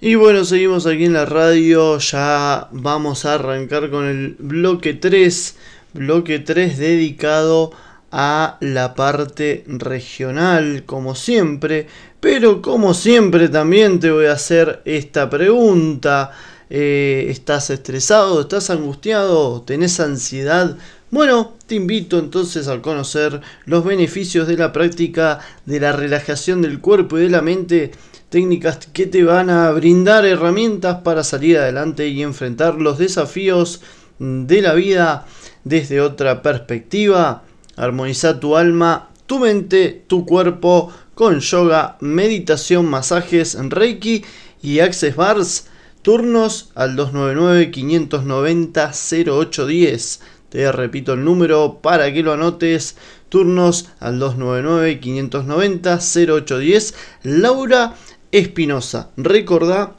Y bueno, seguimos aquí en la radio, ya vamos a arrancar con el bloque 3, bloque 3 dedicado a la parte regional, como siempre, pero como siempre también te voy a hacer esta pregunta. Eh, ¿Estás estresado? ¿Estás angustiado? ¿Tenés ansiedad? Bueno, te invito entonces a conocer los beneficios de la práctica de la relajación del cuerpo y de la mente técnicas que te van a brindar herramientas para salir adelante y enfrentar los desafíos de la vida desde otra perspectiva. armonizar tu alma, tu mente, tu cuerpo con yoga, meditación, masajes, reiki y access bars. Turnos al 299-590-0810. Te repito el número para que lo anotes. Turnos al 299-590-0810. Laura Espinosa. Recordá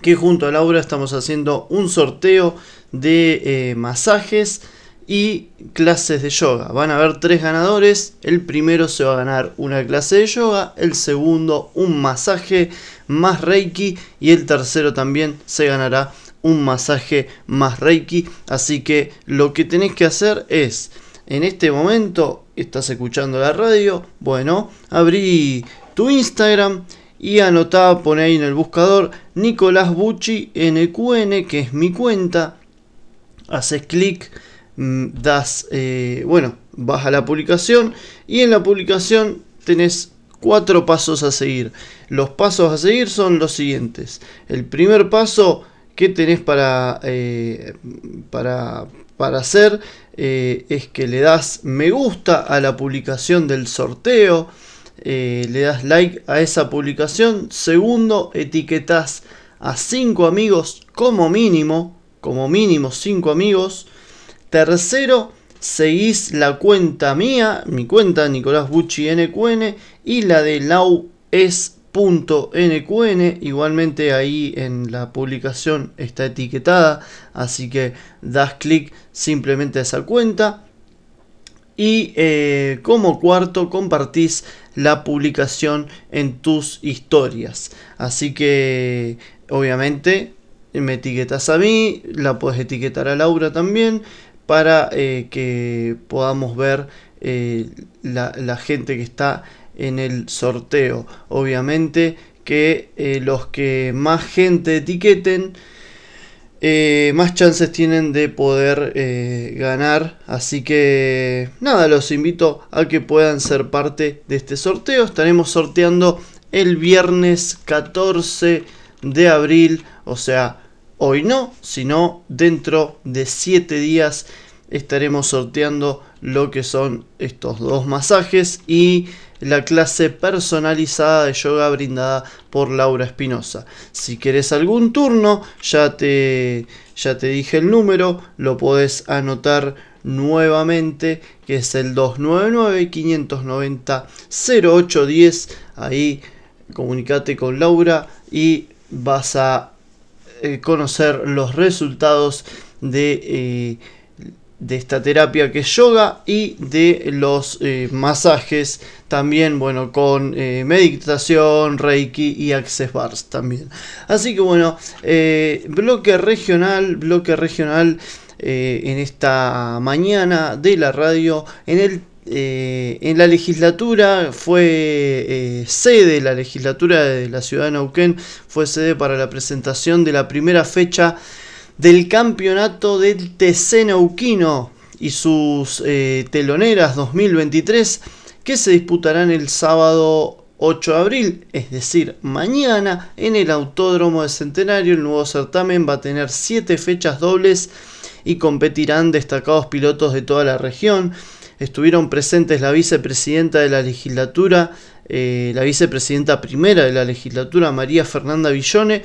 que junto a Laura estamos haciendo un sorteo de eh, masajes y clases de yoga. Van a haber tres ganadores. El primero se va a ganar una clase de yoga, el segundo un masaje más reiki y el tercero también se ganará un masaje más reiki. Así que lo que tenés que hacer es, en este momento, estás escuchando la radio, bueno, abrí tu Instagram y anotaba, pone ahí en el buscador, Nicolás Bucci NQN, que es mi cuenta. Haces clic, mm, das, eh, bueno, vas a la publicación y en la publicación tenés cuatro pasos a seguir. Los pasos a seguir son los siguientes. El primer paso que tenés para, eh, para, para hacer eh, es que le das me gusta a la publicación del sorteo. Eh, le das like a esa publicación. Segundo, etiquetas a 5 amigos como mínimo, como mínimo cinco amigos. Tercero, seguís la cuenta mía, mi cuenta Nicolás Bucci NQN y la de nqn Igualmente ahí en la publicación está etiquetada, así que das clic simplemente a esa cuenta. Y eh, como cuarto, compartís la publicación en tus historias. Así que, obviamente, me etiquetas a mí, la puedes etiquetar a Laura también, para eh, que podamos ver eh, la, gente que está en el sorteo. Obviamente que los que más gente etiqueten, eh, más chances tienen de poder eh, ganar. Así que nada, los invito a que puedan ser parte de este sorteo. Estaremos sorteando el viernes 14 de abril, o sea, hoy no, sino dentro de 7 días estaremos sorteando lo que son estos dos masajes y la clase personalizada de yoga brindada por Laura Espinosa. Si querés algún turno, ya te, ya te dije el número, lo podés anotar nuevamente, que es el 299-590-0810. Ahí comunicate con Laura y vas a eh, conocer los resultados de... Eh, de esta terapia que es yoga y de los eh, masajes también, bueno, con eh, meditación, reiki y access bars también. Así que bueno, eh, bloque regional, bloque regional en esta mañana de la radio, en el en la legislatura fue sede, la legislatura de la ciudad de Neuquén fue sede para la presentación de la primera fecha del campeonato del TC Neuquino y sus eh, teloneras 2023 que se disputarán el sábado 8 de abril, es decir, mañana en el Autódromo de Centenario. El nuevo certamen va a tener 7 fechas dobles y competirán destacados pilotos de toda la región. Estuvieron presentes la vicepresidenta de la legislatura, eh, la vicepresidenta primera de la legislatura, María Fernanda Villone,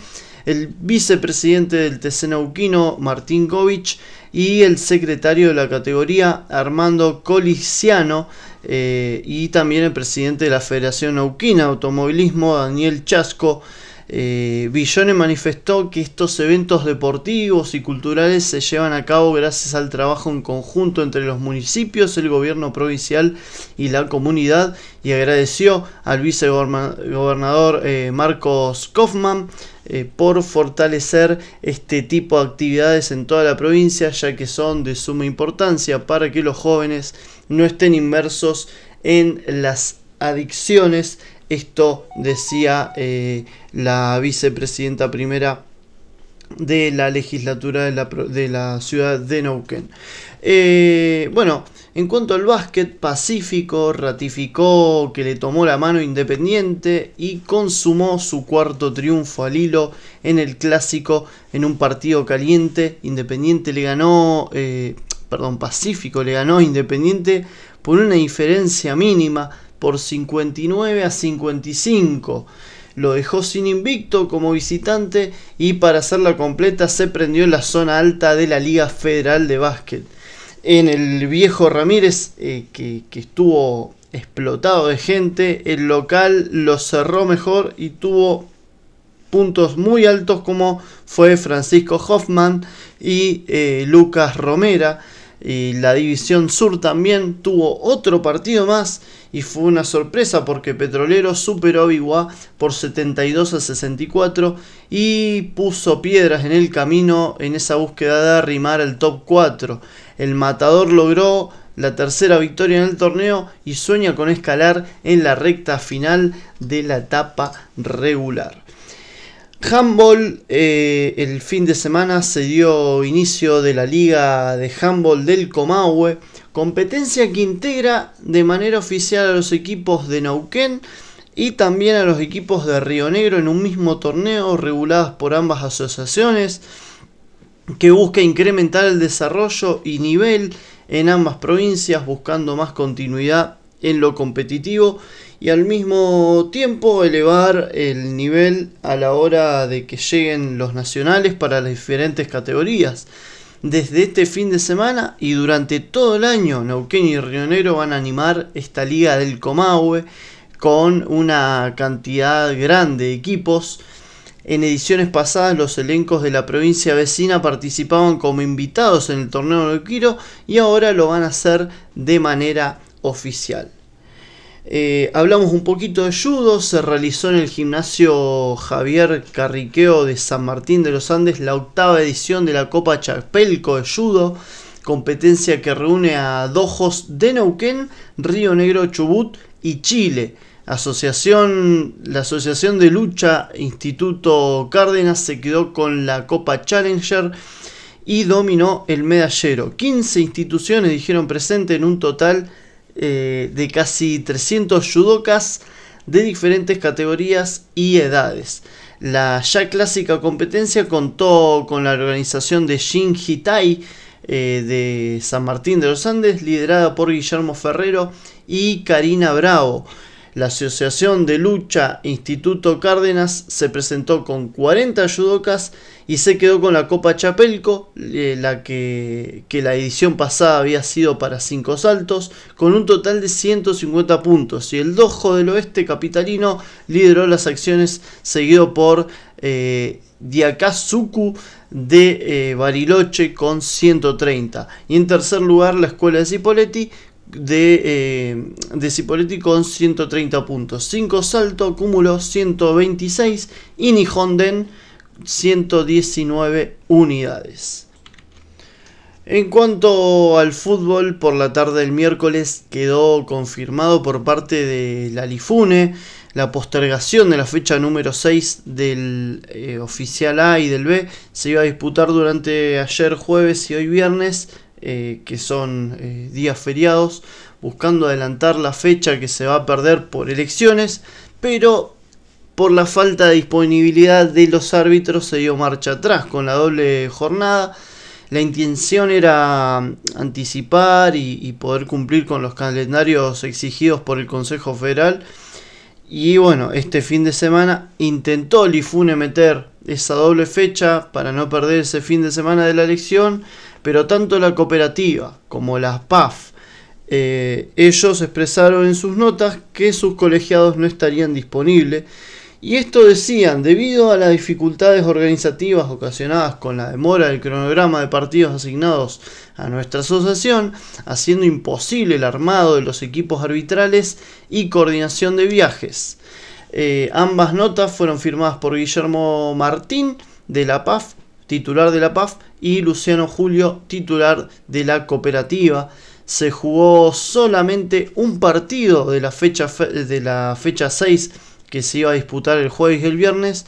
el vicepresidente del TC Nauquino, Martín Govich, y el secretario de la categoría, Armando Colisiano, eh, y también el presidente de la Federación Nauquina de Automovilismo, Daniel Chasco, eh, Villone manifestó que estos eventos deportivos y culturales se llevan a cabo gracias al trabajo en conjunto entre los municipios, el gobierno provincial y la comunidad y agradeció al vicegobernador eh, Marcos Kaufman eh, por fortalecer este tipo de actividades en toda la provincia ya que son de suma importancia para que los jóvenes no estén inmersos en las adicciones esto decía eh, la vicepresidenta primera de la legislatura de la, ciudad de Neuquén. Eh, bueno, en cuanto al básquet, Pacífico ratificó que le tomó la mano Independiente y consumó su cuarto triunfo al hilo en el clásico en un partido caliente. Independiente le ganó, eh, perdón, Pacífico le ganó Independiente por una diferencia mínima por 59 a 55. Lo dejó sin invicto como visitante y para hacerla completa se prendió en la zona alta de la Liga Federal de Básquet. En el viejo Ramírez, eh, que, estuvo explotado de gente, el local lo cerró mejor y tuvo puntos muy altos como fue Francisco Hoffman y eh, Lucas Romera. Y la División Sur también tuvo otro partido más y fue una sorpresa porque Petrolero superó a Biguá por 72 a 64 y puso piedras en el camino en esa búsqueda de arrimar el top 4. El Matador logró la tercera victoria en el torneo y sueña con escalar en la recta final de la etapa regular. Handball, eh, el fin de semana se dio inicio de la Liga de Handball del Comahue, competencia que integra de manera oficial a los equipos de Nauquén y también a los equipos de Río Negro en un mismo torneo reguladas por ambas asociaciones, que busca incrementar el desarrollo y nivel en ambas provincias buscando más continuidad en lo competitivo y al mismo tiempo elevar el nivel a la hora de que lleguen los nacionales para las diferentes categorías. Desde este fin de semana y durante todo el año, Neuquén y Río Negro van a animar esta liga del Comahue con una cantidad grande de equipos. En ediciones pasadas los elencos de la provincia vecina participaban como invitados en el torneo de Quiro y ahora lo van a hacer de manera oficial. Eh, hablamos un poquito de judo, se realizó en el gimnasio Javier Carriqueo de San Martín de los Andes la octava edición de la Copa Chapelco de Judo, competencia que reúne a dojos de Neuquén, Río Negro, Chubut y Chile. Asociación, la Asociación de Lucha Instituto Cárdenas se quedó con la Copa Challenger y dominó el medallero. 15 instituciones dijeron presente en un total de eh, de casi 300 yudokas de diferentes categorías y edades. La ya clásica competencia contó con la organización de Shin Hitai eh, de San Martín de los Andes, liderada por Guillermo Ferrero y Karina Bravo. La Asociación de Lucha Instituto Cárdenas se presentó con 40 judocas y se quedó con la Copa Chapelco, eh, la que, la edición pasada había sido para 5 saltos, con un total de 150 puntos. Y el Dojo del Oeste Capitalino lideró las acciones, seguido por eh, Diakazuku de eh, Bariloche con 130. Y en tercer lugar, la Escuela de Cipoletti de, eh, con 130 puntos. 5 Salto, Cúmulo 126 y Nihonden 119 unidades. En cuanto al fútbol, por la tarde del miércoles quedó confirmado por parte de la Lifune la postergación de la fecha número 6 del eh, oficial A y del B. Se iba a disputar durante ayer jueves y hoy viernes eh, que son eh, días feriados, buscando adelantar la fecha que se va a perder por elecciones, pero por la falta de disponibilidad de los árbitros se dio marcha atrás con la doble jornada. La intención era mm, anticipar y, y poder cumplir con los calendarios exigidos por el Consejo Federal. Y bueno, este fin de semana intentó Lifune meter esa doble fecha para no perder ese fin de semana de la elección. Pero tanto la cooperativa como la PAF, eh, ellos expresaron en sus notas que sus colegiados no estarían disponibles. Y esto decían, debido a las dificultades organizativas ocasionadas con la demora del cronograma de partidos asignados a nuestra asociación, haciendo imposible el armado de los equipos arbitrales y coordinación de viajes. Eh, ambas notas fueron firmadas por Guillermo Martín de la PAF titular de la PAF, y Luciano Julio, titular de la cooperativa. Se jugó solamente un partido de la fecha, de la fecha 6 que se iba a disputar el jueves y el viernes,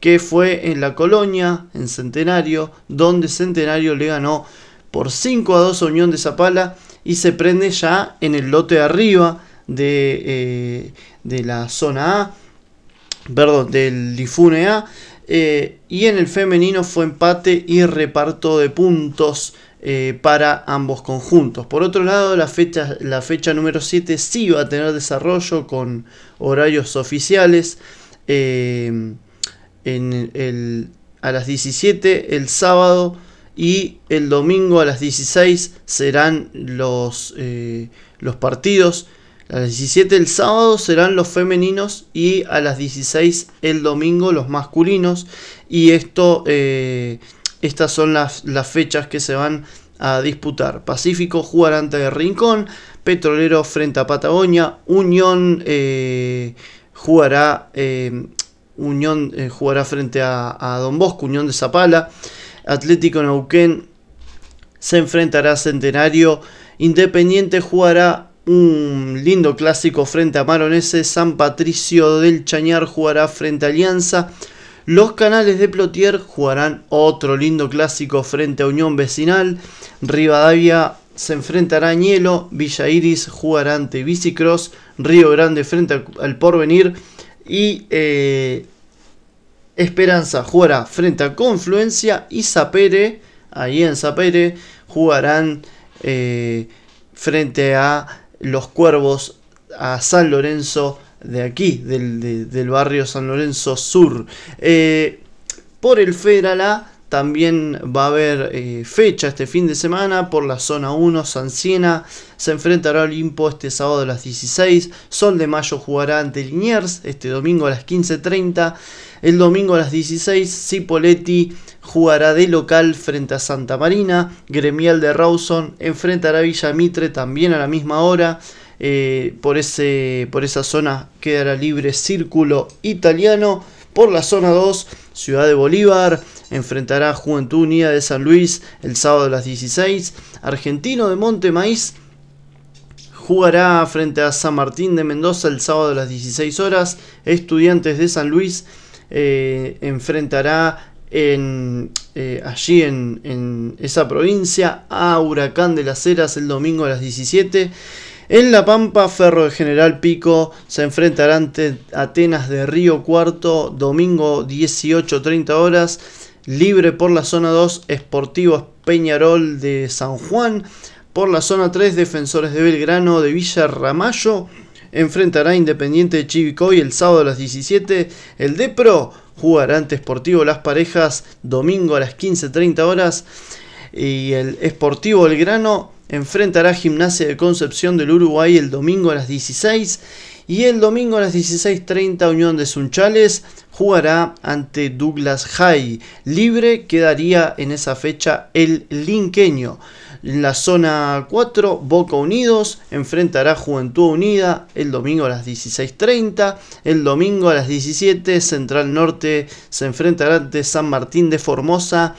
que fue en la Colonia, en Centenario, donde Centenario le ganó por 5 a 2 a Unión de Zapala y se prende ya en el lote de arriba de, eh, de la zona A, perdón, del Difune A. Eh, y en el femenino fue empate y reparto de puntos eh, para ambos conjuntos. Por otro lado, la fecha, número 7 sí va a tener desarrollo con horarios oficiales. Eh, a las 17 el sábado y el domingo a las 16 serán los, los partidos a las 17 el sábado serán los femeninos y a las 16 el domingo los masculinos. Y esto, eh, estas son las, fechas que se van a disputar. Pacífico jugará ante Rincón, Petrolero frente a Patagonia, Unión eh, jugará... Eh, Unión jugará frente a, a, Don Bosco, Unión de Zapala, Atlético Neuquén se enfrentará a Centenario, Independiente jugará un lindo clásico frente a Maroneses, San Patricio del Chañar jugará frente a Alianza. Los canales de Plotier jugarán otro lindo clásico frente a Unión Vecinal. Rivadavia se enfrentará a Ñelo. Villa Iris jugará ante Bicicross. Río Grande frente al Porvenir. Y eh, Esperanza jugará frente a Confluencia. Y Zapere, ahí en Zapere, jugarán eh, frente a los cuervos a San Lorenzo de aquí, del, barrio San Lorenzo Sur. Eh, por el Federal también va a haber eh, fecha este fin de semana por la zona 1, San Siena se enfrentará a Olimpo este sábado a las 16, Sol de Mayo jugará ante Liniers este domingo a las 15.30, el domingo a las 16 Cipoletti jugará de local frente a Santa Marina, Gremial de Rawson enfrentará a Villa Mitre también a la misma hora, eh, por, ese, por esa zona quedará libre Círculo Italiano, por la zona 2 Ciudad de Bolívar, enfrentará a Juventud Unida de San Luis el sábado a las 16. Argentino de Maíz jugará frente a San Martín de Mendoza el sábado a las 16 horas. Estudiantes de San Luis eh, enfrentará en, eh, allí en, en, esa provincia a Huracán de las Heras el domingo a las 17. En La Pampa, Ferro de General Pico se enfrentará ante Atenas de Río Cuarto domingo 18.30 horas. Libre por la zona 2, Sportivo Peñarol de San Juan. Por la zona 3, Defensores de Belgrano de Villa Ramallo. Enfrentará Independiente de Chivicoy el sábado a las 17. El Depro jugará ante Esportivo Las Parejas domingo a las 15.30 horas. Y el Esportivo Belgrano enfrentará Gimnasia de Concepción del Uruguay el domingo a las 16 y el domingo a las 16.30 Unión de Sunchales jugará ante Douglas High. Libre quedaría en esa fecha el linqueño. En la zona 4, Boca Unidos enfrentará Juventud Unida el domingo a las 16.30. El domingo a las 17, Central Norte se enfrentará ante San Martín de Formosa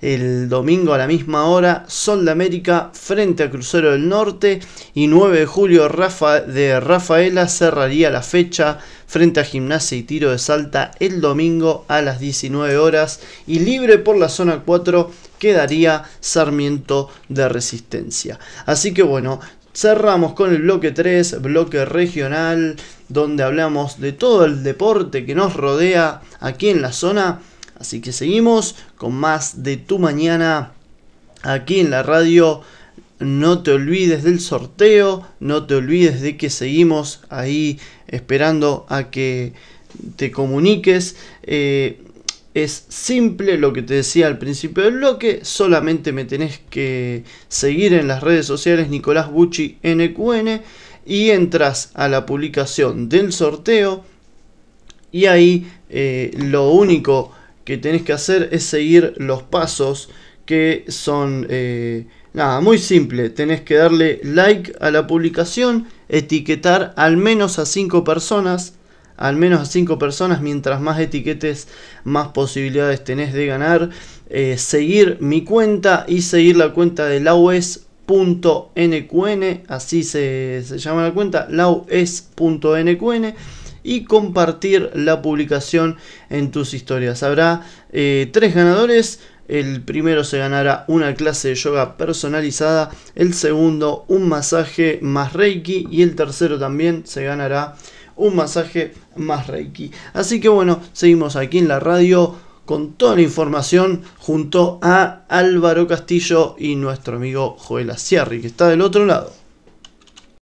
el domingo a la misma hora, Sol de América frente a Crucero del Norte y 9 de julio Rafa, de Rafaela cerraría la fecha frente a Gimnasia y Tiro de Salta el domingo a las 19 horas y libre por la zona 4 quedaría Sarmiento de Resistencia. Así que bueno, cerramos con el bloque 3, bloque regional, donde hablamos de todo el deporte que nos rodea aquí en la zona Así que seguimos con más de tu mañana aquí en la radio. No te olvides del sorteo, no te olvides de que seguimos ahí esperando a que te comuniques. Eh, es simple lo que te decía al principio del bloque, solamente me tenés que seguir en las redes sociales Nicolás Bucci NQN y entras a la publicación del sorteo y ahí eh, lo único que tenés que hacer es seguir los pasos que son eh, nada, muy simple. Tenés que darle like a la publicación, etiquetar al menos a 5 personas. Al menos a 5 personas, mientras más etiquetes, más posibilidades tenés de ganar. Eh, seguir mi cuenta y seguir la cuenta de laues.nqn, así se, llama la cuenta, laues.nqn y compartir la publicación en tus historias. Habrá eh, tres ganadores. El primero se ganará una clase de yoga personalizada, el segundo un masaje más reiki y el tercero también se ganará un masaje más reiki. Así que bueno, seguimos aquí en la radio con toda la información junto a Álvaro Castillo y nuestro amigo Joel Asiarri, que está del otro lado.